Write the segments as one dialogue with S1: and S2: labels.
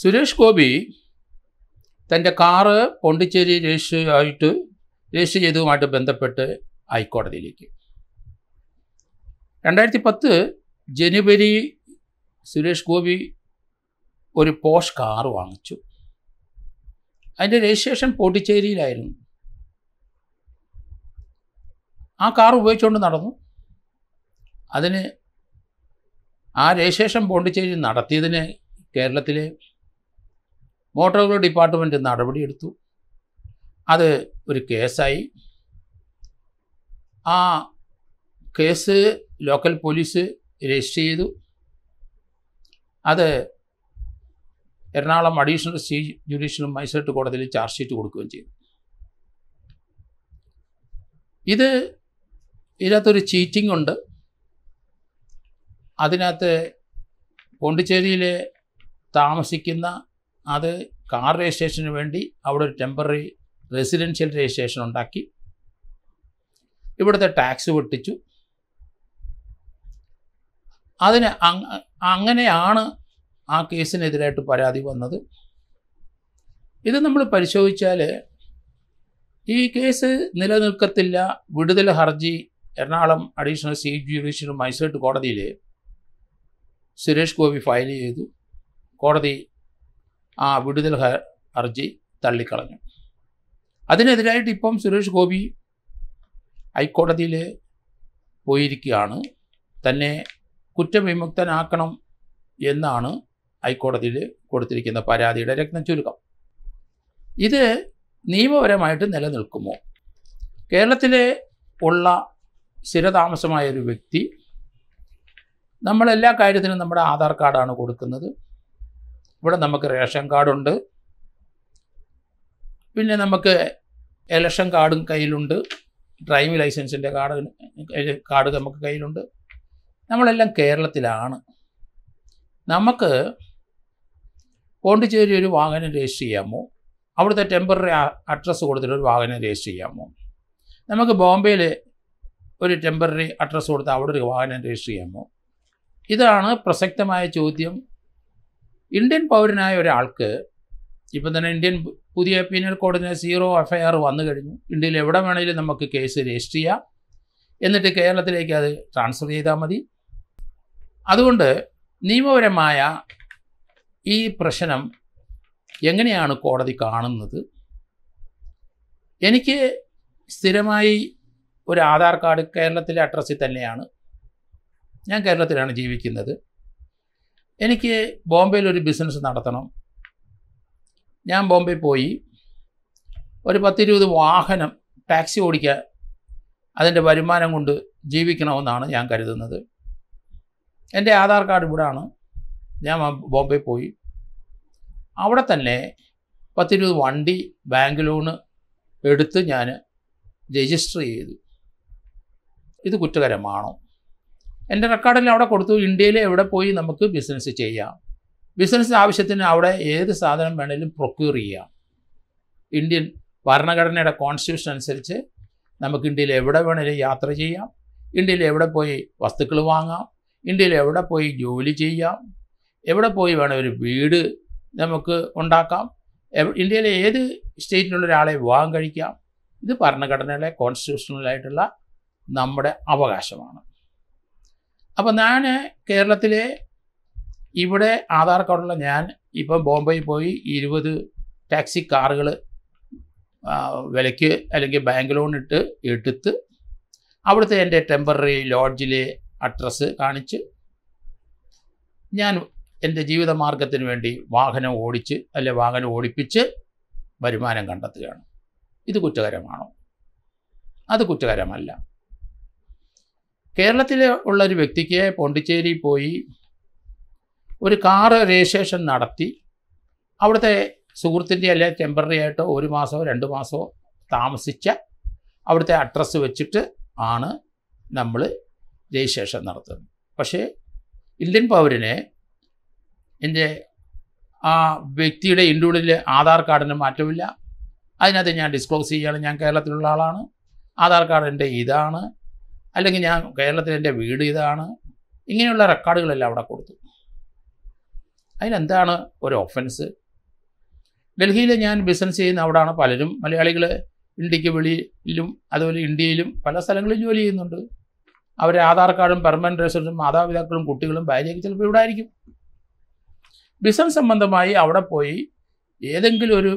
S1: സുരേഷ് ഗോപി തൻ്റെ car Pondicherry register ആയിട്ട് register ചെയ്തതുമായിട്ട് ബന്ധപ്പെട്ട് ഹൈക്കോടതിയിലേക്ക് രണ്ടായിരത്തി പത്ത് ജനുവരി സുരേഷ് ഗോപി ഒരു പോഷ് കാർ വാങ്ങിച്ചു അതിൻ്റെ രജിസ്ട്രേഷൻ പോണ്ടിച്ചേരിയിലായിരുന്നു ആ കാർ ഉപയോഗിച്ചുകൊണ്ട് നടന്നു അതിന് ആ രജിസ്ട്രേഷൻ പോണ്ടിച്ചേരി നടത്തിയതിന് കേരളത്തിലെ മോട്ടോർ ഡിപ്പാർട്ട്മെൻറ്റ് നടപടിയെടുത്തു അത് ഒരു കേസായി ആ കേസ് ലോക്കൽ പോലീസ് രജിസ്റ്റർ ചെയ്തു അത് Ernakulam additional C judicial magistrate കോടതിയിൽ ചാർജ് ഷീറ്റ് കൊടുക്കുകയും ചെയ്തു ഇത് ഇതിനകത്തൊരു ചീറ്റിംഗ് ഉണ്ട് അതിനകത്ത് പോണ്ടിച്ചേരിയിലെ താമസിക്കുന്ന അത് കാർ രജിസ്ട്രേഷന് വേണ്ടി അവിടെ ഒരു ടെമ്പററി റെസിഡൻഷ്യൽ രജിസ്ട്രേഷൻ ഉണ്ടാക്കി ഇവിടുത്തെ ടാക്സ് വെട്ടിച്ചു അതിന് അങ്ങനെയാണ് ആ കേസിനെതിരായിട്ട് പരാതി വന്നത് ഇത് നമ്മൾ പരിശോധിച്ചാൽ ഈ കേസ് നിലനിൽക്കത്തില്ല വിടുതൽ ഹർജി Ernakulam additional chief judicial magistrate കോടതിയിൽ സുരേഷ് ഗോപി ഫയൽ ചെയ്തു കോടതി ആ വിടുതൽ ഹർജി തള്ളിക്കളഞ്ഞു അതിനെതിരായിട്ട് ഇപ്പം സുരേഷ് ഗോപി ഹൈക്കോടതിയിൽ പോയിരിക്കുകയാണ് തന്നെ കുറ്റവിമുക്തനാക്കണം എന്നാണ് ഹൈക്കോടതിയിൽ കൊടുത്തിരിക്കുന്ന പരാതിയുടെ രക്തം ചുരുക്കം ഇത് നിയമപരമായിട്ട് നിലനിൽക്കുമോ കേരളത്തിലെ ഉള്ള സ്ഥിരതാമസമായ ഒരു വ്യക്തി നമ്മളെല്ലാ കാര്യത്തിനും നമ്മുടെ ആധാർ കാർഡാണ് കൊടുക്കുന്നത് ഇവിടെ നമുക്ക് റേഷൻ കാർഡുണ്ട് പിന്നെ നമുക്ക് ഇലക്ഷൻ കാർഡും കയ്യിലുണ്ട് ഡ്രൈവിംഗ് ലൈസൻസിൻ്റെ കാർഡ് കാർഡ് നമുക്ക് കയ്യിലുണ്ട് നമ്മളെല്ലാം കേരളത്തിലാണ് നമുക്ക് പോണ്ടിച്ചേരി ഒരു വാഹനം രജിസ്റ്റർ ചെയ്യാമോ അവിടുത്തെ ടെമ്പററി അഡ്രസ്സ് കൊടുത്തിട്ട് ഒരു വാഹനം രജിസ്റ്റർ ചെയ്യാമോ നമുക്ക് ബോംബെയിൽ ഒരു ടെമ്പററി അഡ്രസ്സ് കൊടുത്ത് അവിടെ ഒരു വാഹനം രജിസ്റ്റർ ചെയ്യാമോ ഇതാണ് പ്രസക്തമായ ചോദ്യം ഇന്ത്യൻ പൗരനായ ഒരാൾക്ക് ഇപ്പം തന്നെ ഇന്ത്യൻ പുതിയ പീനൽ കോഡിന് സീറോ എഫ് ഐ ആർ വന്നു കഴിഞ്ഞു ഇന്ത്യയിൽ എവിടെ വേണമെങ്കിലും നമുക്ക് കേസ് രജിസ്റ്റർ ചെയ്യാം എന്നിട്ട് കേരളത്തിലേക്ക് അത് ട്രാൻസ്ഫർ ചെയ്താൽ മതി അതുകൊണ്ട് നിയമപരമായ ഈ പ്രശ്നം എങ്ങനെയാണ് കോടതി കാണുന്നത് എനിക്ക് സ്ഥിരമായി ഒരു ആധാർ കാർഡ് കേരളത്തിലെ അഡ്രസ്സിൽ തന്നെയാണ് ഞാൻ കേരളത്തിലാണ് ജീവിക്കുന്നത് എനിക്ക് ബോംബെയിൽ ഒരു ബിസിനസ് നടത്തണം ഞാൻ ബോംബെ പോയി ഒരു പത്തിരുപത് വാഹനം ടാക്സി ഓടിക്കാൻ അതിൻ്റെ വരുമാനം കൊണ്ട് ജീവിക്കണമെന്നാണ് ഞാൻ കരുതുന്നത് എൻ്റെ ആധാർ കാർഡ് ആണ് ഞാൻ ബോംബെ പോയി അവിടെ തന്നെ പത്തിരുപത് വണ്ടി ബാങ്ക് ലോണ് എടുത്ത് ഞാൻ രജിസ്റ്റർ ചെയ്തു ഇത് കുറ്റകരമാണോ എൻ്റെ റെക്കോർഡെല്ലാം അവിടെ കൊടുത്തു ഇന്ത്യയിൽ എവിടെ പോയി നമുക്ക് ബിസിനസ് ചെയ്യാം ബിസിനസ് ആവശ്യത്തിന് അവിടെ ഏത് സാധനം വേണേലും പ്രൊക്യൂർ ചെയ്യാം ഇന്ത്യൻ ഭരണഘടനയുടെ കോൺസ്റ്റിറ്റ്യൂഷൻ അനുസരിച്ച് നമുക്ക് ഇന്ത്യയിൽ എവിടെ വേണേലും യാത്ര ചെയ്യാം ഇന്ത്യയിൽ എവിടെ പോയി വസ്തുക്കൾ വാങ്ങാം ഇന്ത്യയിൽ എവിടെ പോയി ജോലി ചെയ്യാം എവിടെ പോയി വേണം ഒരു വീട് നമുക്ക് ഉണ്ടാക്കാം ഇന്ത്യയിലെ ഏത് സ്റ്റേറ്റിലുള്ള ഒരാളെ വിവാഹം കഴിക്കാം ഇത് ഭരണഘടനയിലെ കോൺസ്റ്റിറ്റ്യൂഷണലായിട്ടുള്ള നമ്മുടെ അവകാശമാണ് അപ്പോൾ ഞാൻ കേരളത്തിലെ ഇവിടെ ആധാർ കാർഡുള്ള ഞാൻ ഇപ്പം ബോംബെയിൽ പോയി ഇരുപത് ടാക്സി കാറുകൾ വിലയ്ക്ക് അല്ലെങ്കിൽ ബാങ്ക് ലോൺ ഇട്ട് എടുത്ത് അവിടുത്തെ എൻ്റെ ടെമ്പററി ലോഡ്ജിലെ അഡ്രസ്സ് കാണിച്ച് ഞാൻ എൻ്റെ ജീവിതമാർഗത്തിന് വേണ്ടി വാഹനം ഓടിച്ച് അല്ലെ വാഹനം ഓടിപ്പിച്ച് വരുമാനം കണ്ടെത്തുകയാണ് ഇത് കുറ്റകരമാണോ അത് കുറ്റകരമല്ല കേരളത്തിൽ ഉള്ള ഒരു വ്യക്തിക്ക് പോണ്ടിച്ചേരി പോയി ഒരു കാർ രജിസ്ട്രേഷൻ നടത്തി അവിടുത്തെ സുഹൃത്തിൻ്റെ അല്ലെ ടെമ്പററി ആയിട്ടോ ഒരു മാസമോ രണ്ട് മാസമോ താമസിച്ച അവിടുത്തെ അഡ്രസ്സ് വെച്ചിട്ട് ആണ് നമ്മൾ രജിസ്ട്രേഷൻ നടത്തുന്നത് പക്ഷേ ഇന്ത്യൻ പൗരനെ എൻ്റെ ആ വ്യക്തിയുടെ ഇൻഡ്യൂഡിൽ ആധാർ കാർഡിന് മാറ്റമില്ല അതിനകത്ത് ഞാൻ ഡിസ്ക്ലോസ് ചെയ്യുകയാണ് ഞാൻ കേരളത്തിലുള്ള ആളാണ് ആധാർ കാർഡ് എൻ്റെ ഇതാണ് അല്ലെങ്കിൽ ഞാൻ കേരളത്തിൽ എൻ്റെ വീട് ഇതാണ് ഇങ്ങനെയുള്ള റെക്കോർഡുകളെല്ലാം അവിടെ കൊടുത്തു അതിനെന്താണ് ഒരു ഒഫൻസ് ഡൽഹിയിൽ ഞാൻ ബിസിനസ് ചെയ്യുന്ന അവിടെയാണ് പലരും മലയാളികൾ ഇന്ത്യക്ക് വെളിയിലും അതുപോലെ ഇന്ത്യയിലും പല സ്ഥലങ്ങളിലും ജോലി ചെയ്യുന്നുണ്ട് അവരെ ആധാർ കാർഡും പെർമനൻറ്റ് റെസിഡൻസും മാതാപിതാക്കളും കുട്ടികളും ഭാര്യയൊക്കെ ചിലപ്പോൾ ഇവിടെ ആയിരിക്കും ബിസിനസ് സംബന്ധമായി അവിടെ പോയി ഏതെങ്കിലും ഒരു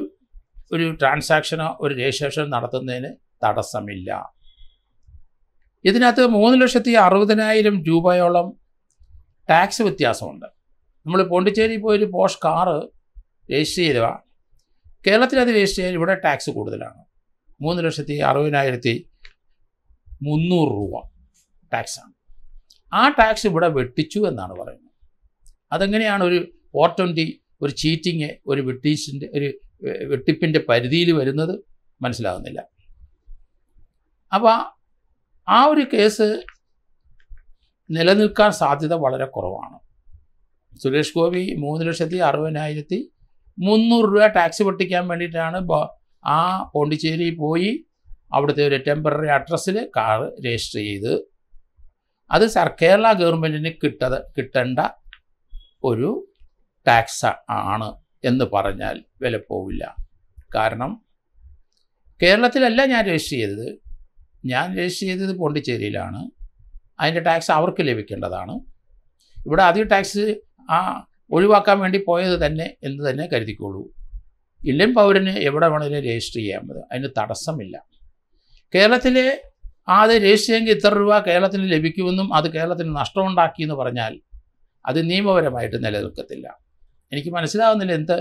S1: ഒരു ട്രാൻസാക്ഷനോ ഒരു രജിസ്ട്രേഷനോ നടത്തുന്നതിന് തടസ്സമില്ല ഇതിനകത്ത് മൂന്ന് ലക്ഷത്തി അറുപതിനായിരം രൂപയോളം ടാക്സ് വ്യത്യാസമുണ്ട് നമ്മൾ പോണ്ടിച്ചേരി പോയൊരു ഒരു പോഷ് കാറ് രജിസ്റ്റർ ചെയ്തവ കേരളത്തിൽ അത് രജിസ്റ്റർ ചെയ്യാൻ ഇവിടെ ടാക്സ് കൂടുതലാണ് മൂന്ന് ലക്ഷത്തി അറുപതിനായിരത്തി മുന്നൂറ് രൂപ ടാക്സാണ് ആ ടാക്സ് ഇവിടെ വെട്ടിച്ചു എന്നാണ് പറയുന്നത് അതെങ്ങനെയാണ് ഒരു ഫോർ ട്വൻറ്റി ഒരു ചീറ്റിങ് ഒരു വെട്ടീസിൻ്റെ ഒരു വെട്ടിപ്പിൻ്റെ പരിധിയിൽ വരുന്നത് മനസ്സിലാകുന്നില്ല അപ്പോൾ ആ ഒരു കേസ് നിലനിൽക്കാൻ സാധ്യത വളരെ കുറവാണ് സുരേഷ് ഗോപി മൂന്ന് ലക്ഷത്തി അറുപതിനായിരത്തി മുന്നൂറ് രൂപ ടാക്സ് പൊട്ടിക്കാൻ വേണ്ടിയിട്ടാണ് ആ പോണ്ടിച്ചേരി പോയി അവിടുത്തെ ഒരു ടെമ്പററി അഡ്രസ്സിൽ കാറ് രജിസ്റ്റർ ചെയ്ത് അത് സർ കേരള ഗവൺമെൻറ്റിന് കിട്ടത് കിട്ടേണ്ട ഒരു ടാക്സ് ആണ് എന്ന് പറഞ്ഞാൽ വില പോവില്ല കാരണം കേരളത്തിലല്ല ഞാൻ രജിസ്റ്റർ ചെയ്തത് ഞാൻ രജിസ്റ്റർ ചെയ്തത് പോണ്ടിച്ചേരിയിലാണ് അതിൻ്റെ ടാക്സ് അവർക്ക് ലഭിക്കേണ്ടതാണ് ഇവിടെ അധിക ടാക്സ് ആ ഒഴിവാക്കാൻ വേണ്ടി പോയത് തന്നെ എന്ന് തന്നെ കരുതിക്കോളൂ ഇന്ത്യൻ പൗരന് എവിടെ വേണമെങ്കിലും രജിസ്റ്റർ ചെയ്യാൻ പറ്റും അതിന് തടസ്സമില്ല കേരളത്തിലെ അത് രജിസ്റ്റർ ചെയ്യുമെങ്കിൽ ഇത്ര രൂപ കേരളത്തിന് ലഭിക്കുമെന്നും അത് കേരളത്തിന് നഷ്ടമുണ്ടാക്കി എന്ന് പറഞ്ഞാൽ അത് നിയമപരമായിട്ട് നിലനിൽക്കത്തില്ല എനിക്ക് മനസ്സിലാകുന്നില്ല എന്ത്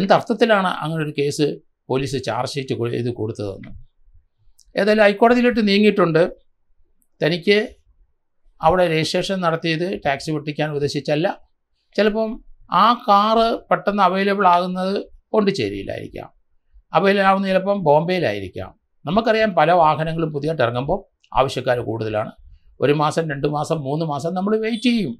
S1: എന്തർത്ഥത്തിലാണ് അങ്ങനെ ഒരു കേസ് പോലീസ് ചാർജ് ഷീറ്റ് ഇത് കൊടുത്തതെന്ന് ഏതായാലും ഹൈക്കോടതിയിലോട്ട് നീങ്ങിയിട്ടുണ്ട് തനിക്ക് അവിടെ രജിസ്ട്രേഷൻ നടത്തിയത് ടാക്സി പൊട്ടിക്കാൻ ഉദ്ദേശിച്ചല്ല ചിലപ്പം ആ കാറ് പെട്ടെന്ന് അവൈലബിൾ ആകുന്നത് പോണ്ടിച്ചേരിയിലായിരിക്കാം അവൈലബിൾ ആകുന്ന ചിലപ്പം ബോംബെയിലായിരിക്കാം നമുക്കറിയാം പല വാഹനങ്ങളും പുതിയതായിട്ട് ഇറങ്ങുമ്പോൾ ആവശ്യക്കാർ കൂടുതലാണ് ഒരു മാസം രണ്ട് മാസം മൂന്ന് മാസം നമ്മൾ വെയിറ്റ് ചെയ്യും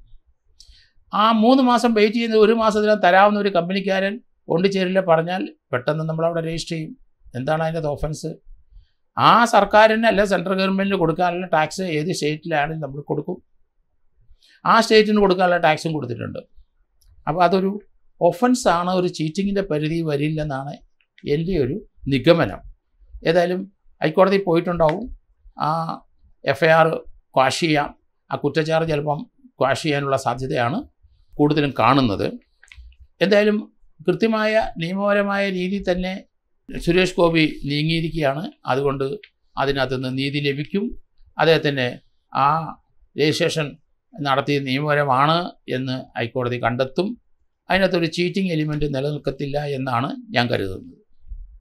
S1: ആ മൂന്ന് മാസം വെയിറ്റ് ചെയ്യുന്ന ഒരു മാസത്തിനകം തരാവുന്ന ഒരു കമ്പനിക്കാരൻ പോണ്ടിച്ചേരിയിൽ പറഞ്ഞാൽ പെട്ടെന്ന് നമ്മൾ അവിടെ രജിസ്റ്റർ ചെയ്യും എന്താണ് അതിൻ്റെ ഓഫൻസ് ആ സർക്കാരിന് അല്ല സെൻട്രൽ ഗവൺമെൻറ്റിന് കൊടുക്കാനുള്ള ടാക്സ് ഏത് സ്റ്റേറ്റിലാണെങ്കിലും നമ്മൾ കൊടുക്കും ആ സ്റ്റേറ്റിന് കൊടുക്കാനുള്ള ടാക്സും കൊടുത്തിട്ടുണ്ട് അപ്പോൾ അതൊരു ആണ് ഒരു ചീറ്റിങ്ങിൻ്റെ പരിധി വരില്ലെന്നാണ് എൻ്റെ ഒരു നിഗമനം ഏതായാലും ഹൈക്കോടതി പോയിട്ടുണ്ടാവും ആ എഫ് ഐ ആർ ക്വാഷ് ചെയ്യാം ആ കുറ്റച്ചാറ് ചിലപ്പം ക്വാഷ് ചെയ്യാനുള്ള സാധ്യതയാണ് കൂടുതലും കാണുന്നത് എന്തായാലും കൃത്യമായ നിയമപരമായ രീതിയിൽ തന്നെ സുരേഷ് ഗോപി നീങ്ങിയിരിക്കുകയാണ് അതുകൊണ്ട് അതിനകത്ത് നിന്ന് നീതി ലഭിക്കും അദ്ദേഹത്തിന് ആ രജിസ്ട്രേഷൻ നടത്തിയ നിയമപരമാണ് എന്ന് ഹൈക്കോടതി കണ്ടെത്തും അതിനകത്തൊരു ചീറ്റിംഗ് എലിമെൻറ്റ് നിലനിൽക്കത്തില്ല എന്നാണ് ഞാൻ കരുതുന്നത്